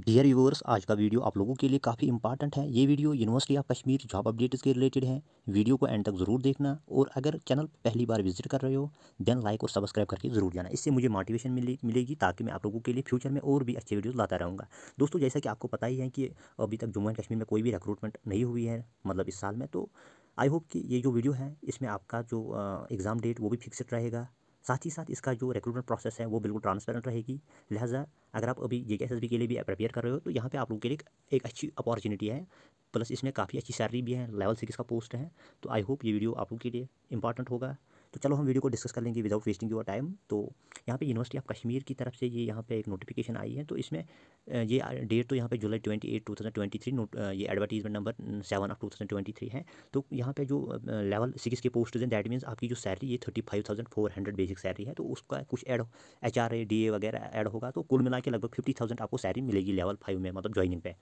dear viewers आज का video आप लोगों के लिए काफ़ी इंपॉर्टेंट है ये video university of Kashmir job updates के रिलेटेड है वीडियो को एंड तक ज़रूर देखना और अगर चैनल पहली बार विजिट कर रहे हो देन लाइक और सब्सक्राइब करके ज़रूर जाना इससे मुझे मोटिवेशन मिले, मिलेगी ताकि मैं आप लोगों के लिए फ्यूचर में और भी अच्छे वीडियोज़ लाता रहूँगा दोस्तों जैसा कि आपको पता ही है कि अभी तक जम्मू एंड कश्मीर में कोई भी रिक्रूटमेंट नहीं हुई है मतलब इस साल में तो आई होप कि ये जो वीडियो है इसमें आपका जो एग्ज़ाम डेट वो भी फिक्सड रहेगा साथ ही साथ इसका जो रिक्रूटमेंट प्रोसेस है वो बिल्कुल ट्रांसपेरेंट रहेगी लिहाजा अगर आप अभी जे के लिए भी प्रपेयर कर रहे हो तो यहाँ पर आप लोगों के लिए एक अच्छी अपॉर्चुनिटी है प्लस इसमें काफ़ी अच्छी सैलरी भी है लेवल सिक्स का पोस्ट है तो आई होप ये वीडियो आप लोगों के लिए इंपॉर्टेंट होगा तो चलो हम वीडियो को डिस्कस कर लेंगे विदाउट वेस्टिंग योर टाइम तो यहाँ पे यूनिवर्सिटी ऑफ कश्मीर की तरफ से ये यहाँ पे एक नोटिफिकेशन आई है तो इसमें ये डेट तो यहाँ पे July twenty eight two thousand twenty three ये advertisement number seven of two thousand twenty three है तो यहाँ पे जो लेवल सिक्स के पोस्ट हैं दैट मीन्स आपकी जो सैलरी ये thirty five thousand four hundred basic salary है तो उसका कुछ add H R A D A वगैरह एड होगा तो कुल मिला के लगभग फिफ्टी थाउजेंड आपको सैलरी मिलेगी लेवल फाइव में मतलब ज्वाइनिंग पे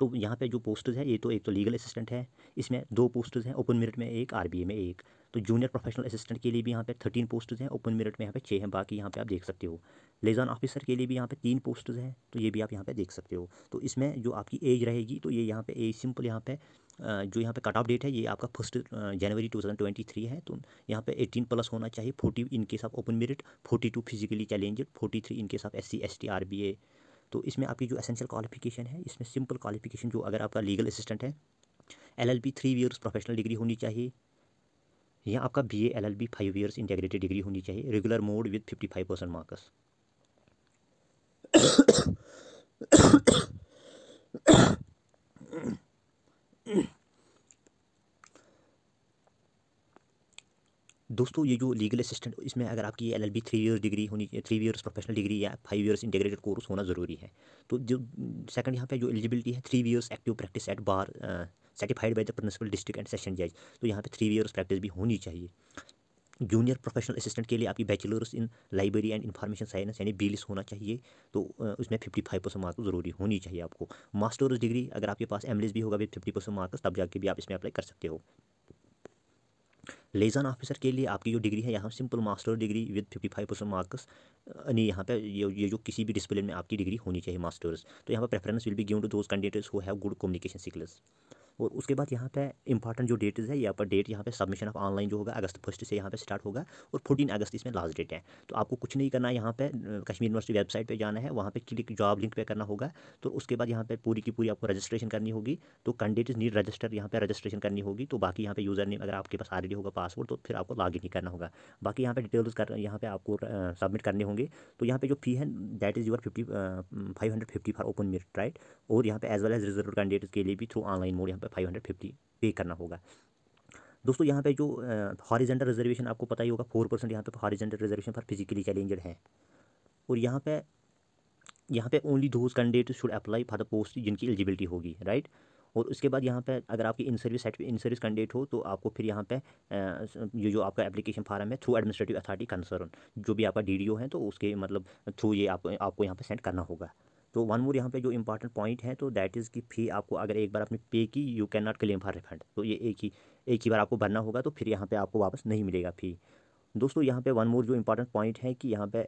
तो यहाँ पे जो पोस्ट है ये तो एक तो लीगल असिस्टेंट है इसमें दो पोस्ट हैं ओपन मेरिट में एक आरबीए में एक तो जूनियर प्रोफेशनल असिस्टेंट के लिए भी यहाँ पे थर्टीन पोस्ट हैं ओपन मेरिट में यहाँ पे छः हैं बाकी यहाँ पे आप देख सकते हो लेजान ऑफिसर के लिए भी यहाँ पे तीन पोस्ट हैं तो ये भी आप यहाँ पे देख सकते हो तो इसमें जो आपकी एज रहेगी तो ये यहाँ पे एज सिंपल यहाँ पे जो यहाँ पे कट ऑफ डेट है ये आपका फर्स्ट जनवरी 2023 है तो यहाँ पे 18 प्लस होना चाहिए 40 in case of open merit 42 physically challenged 43 in case of S C S T R B A तो इसमें आपकी जो एसेंशियल क्वालिफिकेशन है इसमें सिंपल क्वालिफिकेशन जो अगर आपका लीगल असिस्टेंट है L L B three years professional degree होनी चाहिए या आपका B L L B five years integrated degree होनी चाहिए regular mode with fifty five percent marks दोस्तों ये जो लीगल असिस्टेंट इसमें अगर आपकी L L B three year degree होनी थ्री ईयर्स प्रोफेशनल डिग्री या फाइव ईयर्स इंटीग्रेटेड कोर्स होना ज़रूरी है तो जो सेकंड यहाँ पे जो एलिजिबिलिटी है three years active practice at bar certified by the principal district and session जज तो यहाँ पे थ्री ईयर्स प्रैक्टिस भी होनी चाहिए जूनियर प्रोफेशनल असिस्टेंट के लिए आपकी bachelors in library and information science यानी बीलिस होना चाहिए तो उसमें फिफ्टी फाइव परसेंट मार्क्स ज़रूरी होनी चाहिए आपको मास्टर्स डिग्री अगर आपके पास एम भी होगा भी फिफ्टी परसेंट मार्क्स तब जाके भी आप इसमें अप्लाई कर सकते हो लेजन ऑफिसर के लिए आपकी जो डिग्री है यहाँ simple master degree with fifty five percent marks यानी यहाँ पे ये ये जो किसी भी डिसिप्लिन में आपकी डिग्री होनी चाहिए मास्टर्स तो यहाँ पर preference will be given to those candidates who have good communication skills और उसके बाद यहाँ पे इंपॉर्टेंट जो डेट है यहाँ पर डेट यहाँ पे सबमिशन ऑफ ऑनलाइन जो होगा अगस्त फर्स्ट से यहाँ पे स्टार्ट होगा और फोर्टीन अगस्त इसमें लास्ट डेट है तो आपको कुछ नहीं करना है यहाँ पे कश्मीर यूनिवर्सिटी वेबसाइट पे जाना है वहाँ पे क्लिक जॉब लिंक पे करना होगा तो उसके बाद यहाँ पे पूरी की पूरी आपको रजिस्ट्रेशन करनी होगी तो कैंडिडेट नीड रजिस्टर यहाँ पर रजिस्ट्रेशन करनी होगी तो बाकी यहाँ पे यूज़र नेम अगर आपके पास ऑलरेडी होगा पासवर्ड तो फिर आपको लॉग इन ही करना होगा बाकी यहाँ पर डिटेल्स कर यहाँ पे आपको सबमिट करने होंगे तो यहाँ पे जो फी है that is your fifty five hundred fifty for open merit right और यहाँ पे as well as reserve candidate के लिए भी थ्रू ऑनलाइन मोड यहाँ पे फाइव हंड्रेड फिफ्टी पे करना होगा दोस्तों यहाँ पे जो हॉरिजेंटल रिजर्वेशन आपको पता ही होगा फोर परसेंट यहाँ पर horizontal reservation for physically challenged हैं और यहाँ पे यहाँ पे only those candidate should apply for the post जिनकी एलिजिबिलिटी होगी राइट और उसके बाद यहाँ पे अगर आपकी in service in service candidate हो तो आपको फिर यहाँ पे ये जो आपका एप्लीकेशन फार्म है थ्रू एडमिनिस्ट्रेटिव अथॉरिटी कंसर्न जो भी आपका डी है तो उसके मतलब थ्रू ये आप, आपको यहाँ पे सेंड करना होगा तो वन मोर यहाँ पे जो इंपॉर्टेंट पॉइंट है तो दैट इज़ की फ़ी आपको अगर एक बार आपने पे की you can not claim for refund तो ये एक ही एक ही बार आपको भरना होगा तो फिर यहाँ पे आपको वापस नहीं मिलेगा फ़ी दोस्तों यहाँ पे वन मोर जो इंपॉर्टेंट पॉइंट है कि यहाँ पे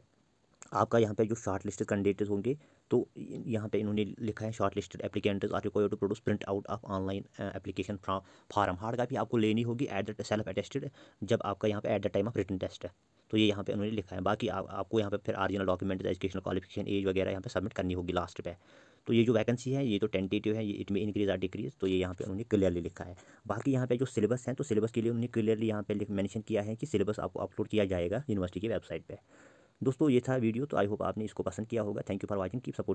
आपका यहाँ पे जो शॉर्ट लिस्टेड कैंडिडेट होंगे तो यहाँ पे इन्होंने लिखा है shortlisted applicants are required to produce print out of online application form hard copy आपको लेनी होगी एट द सेल्फ अटेस्टेड जब आपका यहाँ पे at the time of written test है तो ये यहाँ पे उन्होंने लिखा है बाकी आप, आपको यहाँ पे फिर original document educational qualification age वगैरह यहाँ पे सबमिट करनी होगी लास्ट पे तो ये जो वैकेंसी है ये तो टेंटेटिव है ये इट में इंक्रीज आर डिक्रीज तो ये यहाँ पे उन्होंने क्लियरली लिखा है बाकी यहाँ पे जो सिलेबस है तो सिलेबस के लिए उन्होंने क्लियरली यहाँ पे मैंशन किया है कि सिलेबस आपको अपलोड किया जाएगा यूनिवर्सिटी की वेबसाइट पर दोस्तों ये था वीडियो तो आई होप आपने इसको पसंद किया होगा थैंक यू फॉर वॉचिंग की सपोर्ट